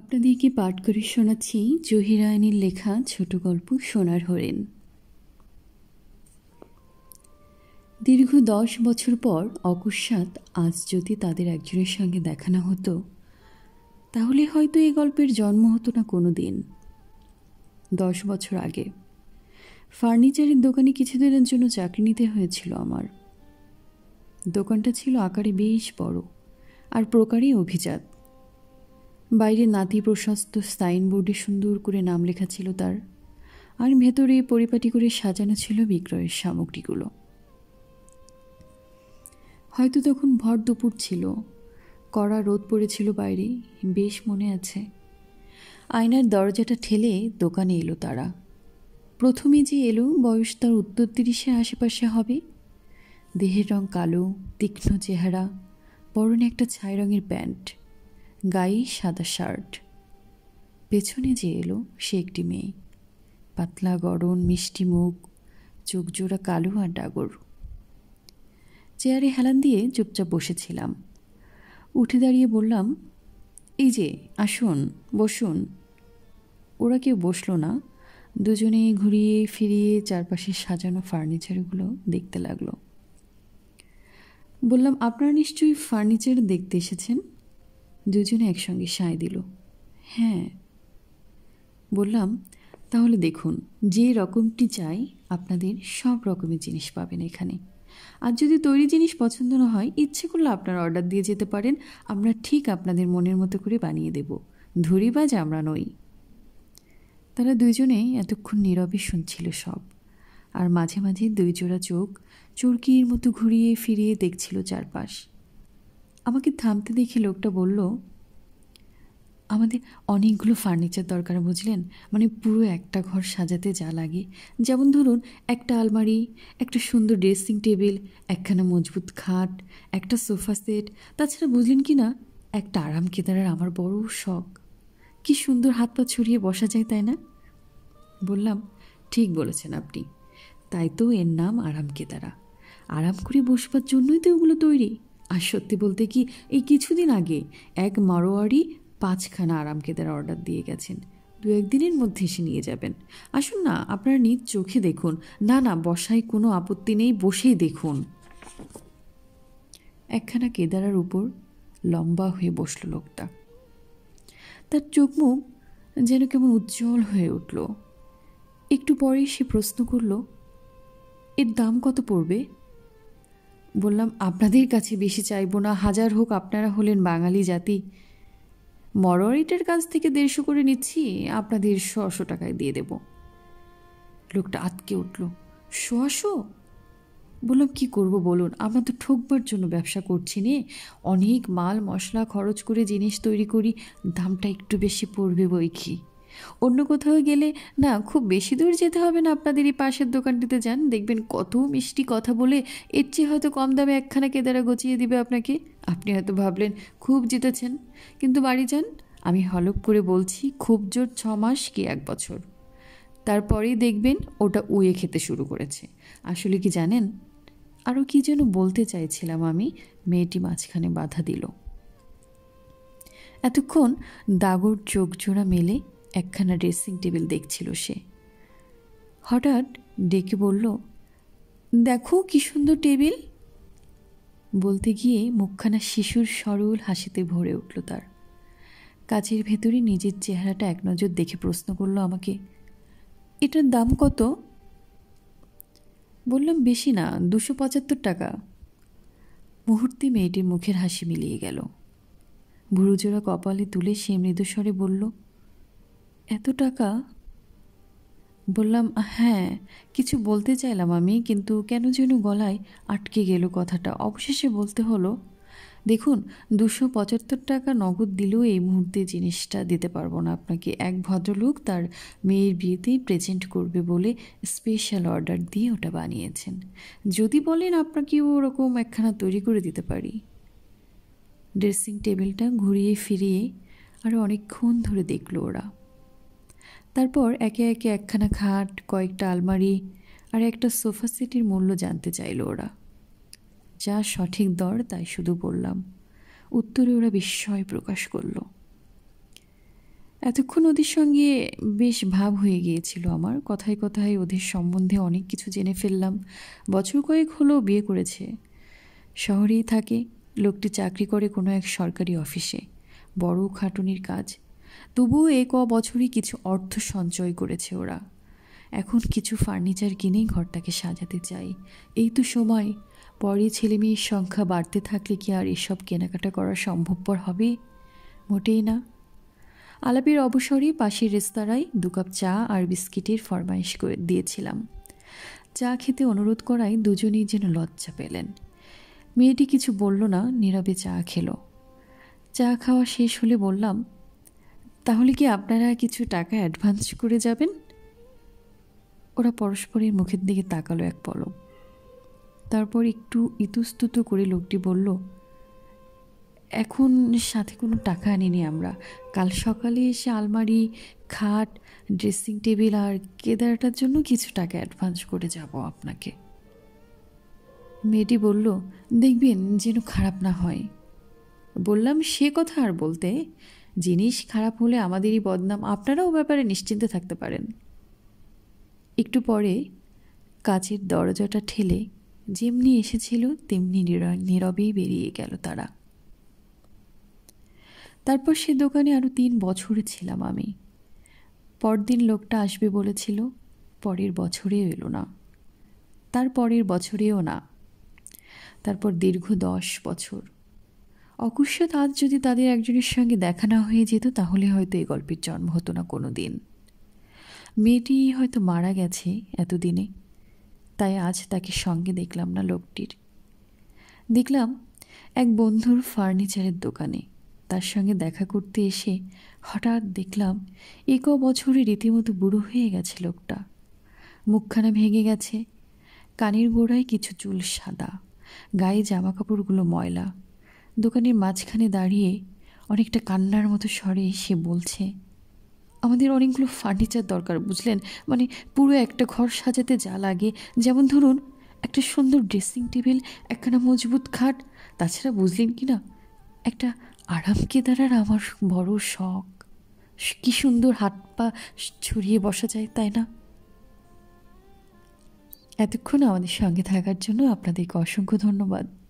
আপনাদেরকে পাঠ করে শোনাচ্ছি জহিরায়নের লেখা ছোট গল্প সোনার হরেন দীর্ঘ দশ বছর পর অকস্মাৎ আজ যদি তাদের একজনের সঙ্গে দেখা না হতো তাহলে হয়তো এই গল্পের জন্ম হতো না কোনো দিন দশ বছর আগে ফার্নিচারের দোকানে কিছুদিনের জন্য চাকরি নিতে হয়েছিল আমার দোকানটা ছিল আকারে বেশ বড় আর প্রকারে অভিজাত বাইরে নাতি প্রশস্ত সাইনবোর্ডে সুন্দর করে নাম লেখা ছিল তার আর ভেতরে পরিপাটি করে সাজানো ছিল বিক্রয়ের সামগ্রীগুলো হয়তো তখন ভর দুপুর ছিল কড়া রোদ পড়েছিল বাইরে বেশ মনে আছে আয়নার দরজাটা ঠেলে দোকানে এলো তারা প্রথমে যে এলো বয়স তার উত্তর তিরিশে আশেপাশে হবে দেহের রং কালো তীক্ষ্ণ চেহারা পরনে একটা ছাই রঙের প্যান্ট গায়ে সাদা শার্ট পেছনে যে এলো সে একটি মেয়ে পাতলা গরম মিষ্টি মুখ চোখজোড়া কালো আর ডাগর চেয়ারে হেলান দিয়ে চুপচাপ বসেছিলাম উঠে দাঁড়িয়ে বললাম এই যে আসুন বসুন ওরা কেউ বসল না দুজনে ঘুরিয়ে ফিরিয়ে চারপাশে সাজানো ফার্নিচারগুলো দেখতে লাগলো বললাম আপনারা নিশ্চয়ই ফার্নিচার দেখতে এসেছেন দুজনে একসঙ্গে সায় দিল হ্যাঁ বললাম তাহলে দেখুন যে রকমটি চাই আপনাদের সব রকমের জিনিস পাবেন এখানে আর যদি তৈরি জিনিস পছন্দ না হয় ইচ্ছে করলে আপনারা অর্ডার দিয়ে যেতে পারেন আমরা ঠিক আপনাদের মনের মতো করে বানিয়ে দেব ধরিবাজ আমরা নই তারা দুজনেই এতক্ষণ নীরবে শুনছিল সব আর মাঝে মাঝে দুই জোড়া চোখ চুরকির মতো ঘুরিয়ে ফিরিয়ে দেখছিল চারপাশ আমাকে থামতে দেখে লোকটা বলল আমাদের অনেকগুলো ফার্নিচার দরকার বুঝলেন মানে পুরো একটা ঘর সাজাতে যা লাগে যেমন ধরুন একটা আলমারি একটা সুন্দর ড্রেসিং টেবিল একখানা মজবুত খাট একটা সোফা সেট তাছাড়া বুঝলেন কি না একটা আরাম কেদারের আমার বড় শখ কি সুন্দর হাত পা ছড়িয়ে বসা যায় তাই না বললাম ঠিক বলেছেন আপনি তাই তো এর নাম আরাম কেদারা আরাম করে বসবার জন্যই তো ওগুলো তৈরি আর সত্যি বলতে কি এই কিছুদিন আগে এক মারোয়ারি পাঁচখানা আরাম কেদার অর্ডার দিয়ে গেছেন দু একদিনের মধ্যে এসে নিয়ে যাবেন আসুন না আপনারা নিজ চোখে দেখুন না না বসায় কোনো আপত্তি নেই বসেই দেখুন একখানা কেদারার উপর লম্বা হয়ে বসল লোকটা তার চোখ মুখ যেন কেমন উজ্জ্বল হয়ে উঠল একটু পরেই সে প্রশ্ন করল এর দাম কত পড়বে বললাম আপনাদের কাছে বেশি চাইব না হাজার হোক আপনারা হলেন বাঙালি জাতি মরোয়ারিটার কাছ থেকে দেড়শো করে নিচ্ছি আপনাদের শশো টাকায় দিয়ে দেব লোকটা আতকে উঠল শশো বললাম কি করব বলুন আমরা তো ঠকবার জন্য ব্যবসা করছি নে অনেক মাল মশলা খরচ করে জিনিস তৈরি করি দামটা একটু বেশি পড়বে বই কি অন্য কোথাও গেলে না খুব বেশি দূর যেতে হবে না আপনাদের এই পাশের দোকানটিতে যান দেখবেন কত মিষ্টি কথা বলে এর চেয়ে হয়তো কম দামে একখানা কেদারা গচিয়ে দিবে আপনাকে আপনি হয়তো ভাবলেন খুব জিতেছেন কিন্তু বাড়ি যান আমি হলপ করে বলছি খুব জোর ছ মাস কি এক বছর তারপরেই দেখবেন ওটা উয়ে খেতে শুরু করেছে আসলে কি জানেন আরও কি যেন বলতে চাইছিলাম আমি মেয়েটি মাঝখানে বাধা দিল এতক্ষণ দাগর চোখ জোড়া মেলে একখানা ড্রেসিং টেবিল দেখছিল সে হঠাৎ ডেকে বলল দেখো কি সুন্দর টেবিল বলতে গিয়ে মুখখানা শিশুর সরল হাসিতে ভরে উঠল তার কাচের ভেতরে নিজের চেহারাটা এক নজর দেখে প্রশ্ন করলো আমাকে এটার দাম কত বললাম বেশি না দুশো পঁচাত্তর টাকা মুহূর্তে মেয়েটির মুখের হাসি মিলিয়ে গেল ভুরুজোড়া কপালে তুলে সে মৃদুস্বরে বলল এত টাকা বললাম হ্যাঁ কিছু বলতে চাইলাম আমি কিন্তু কেন যেন গলায় আটকে গেল কথাটা অবশেষে বলতে হলো দেখুন দুশো পঁচাত্তর টাকা নগদ দিলেও এই মুহূর্তে জিনিসটা দিতে পারবো না আপনাকে এক ভদ্রলোক তার মেয়ের বিয়েতেই প্রেজেন্ট করবে বলে স্পেশাল অর্ডার দিয়ে ওটা বানিয়েছেন যদি বলেন আপনাকেও ওরকম একখানা তৈরি করে দিতে পারি ড্রেসিং টেবিলটা ঘুরিয়ে ফিরিয়ে আরও অনেকক্ষণ ধরে দেখলো ওরা তারপর একে একে একখানা খাট কয়েকটা আলমারি আর একটা সোফা সিটির মূল্য জানতে চাইল ওরা যা সঠিক দর তাই শুধু বললাম উত্তরে ওরা বিস্ময় প্রকাশ করল এতক্ষণ ওদের সঙ্গে বেশ ভাব হয়ে গিয়েছিল আমার কথায় কথায় ওদের সম্বন্ধে অনেক কিছু জেনে ফেললাম বছর কয়েক হলো বিয়ে করেছে শহরেই থাকে লোকটি চাকরি করে কোনো এক সরকারি অফিসে বড় খাটুনির কাজ তবুও এ ক বছরই কিছু অর্থ সঞ্চয় করেছে ওরা এখন কিছু ফার্নিচার কিনেই ঘরটাকে সাজাতে চাই এই তো সময় পরে ছেলে মেয়ের সংখ্যা বাড়তে থাকলে কি আর এসব কেনাকাটা করা সম্ভবপর হবে মোটেই না আলাপের অবসরে পাশের রেস্তোরাঁয় দু কাপ চা আর বিস্কিটের ফরমাইশ করে দিয়েছিলাম চা খেতে অনুরোধ করায় দুজনেই যেন লজ্জা পেলেন মেয়েটি কিছু বলল না নীরবে চা খেল চা খাওয়া শেষ হলে বললাম তাহলে কি আপনারা কিছু টাকা অ্যাডভান্স করে যাবেন ওরা পরস্পরের মুখের দিকে তাকালো এক পলক তারপর একটু ইতুস্তুত করে লোকটি বলল এখন সাথে কোনো টাকা আনিনি আমরা কাল সকালে এসে আলমারি খাট ড্রেসিং টেবিল আর কেদারটার জন্য কিছু টাকা অ্যাডভান্স করে যাব আপনাকে মেয়েটি বলল দেখবেন যেন খারাপ না হয় বললাম সে কথা আর বলতে জিনিস খারাপ হলে আমাদেরই বদনাম আপনারাও ব্যাপারে নিশ্চিন্তে থাকতে পারেন একটু পরে কাচের দরজাটা ঠেলে যেমনি এসেছিল তেমনি নীরবেই বেরিয়ে গেল তারা তারপর সে দোকানে আরও তিন বছর ছিলাম আমি পরদিন লোকটা আসবে বলেছিল পরের বছরেও এলো না তার পরের বছরেও না তারপর দীর্ঘ দশ বছর অকস্মাৎ আজ যদি তাদের একজনের সঙ্গে দেখা না হয়ে যেত তাহলে হয়তো এই গল্পের জন্ম হতো না কোনো দিন মেয়েটি হয়তো মারা গেছে এতদিনে তাই আজ তাকে সঙ্গে দেখলাম না লোকটির দেখলাম এক বন্ধুর ফার্নিচারের দোকানে তার সঙ্গে দেখা করতে এসে হঠাৎ দেখলাম এক বছরে রীতিমতো বুড়ো হয়ে গেছে লোকটা মুখখানা ভেঙে গেছে কানের গোড়ায় কিছু চুল সাদা গায়ে জামাকাপড়গুলো ময়লা দোকানের মাঝখানে দাঁড়িয়ে অনেকটা কান্নার মতো স্বরে সে বলছে আমাদের অনেকগুলো ফার্নিচার দরকার বুঝলেন মানে পুরো একটা ঘর সাজাতে যা লাগে যেমন ধরুন একটা সুন্দর ড্রেসিং টেবিল একখানা মজবুত খাট তাছাড়া বুঝলেন কি না একটা আরাম কেদারার আমার বড় শখ কি সুন্দর হাত পা ছড়িয়ে বসা যায় তাই না এতক্ষণ আমাদের সঙ্গে থাকার জন্য আপনাদেরকে অসংখ্য ধন্যবাদ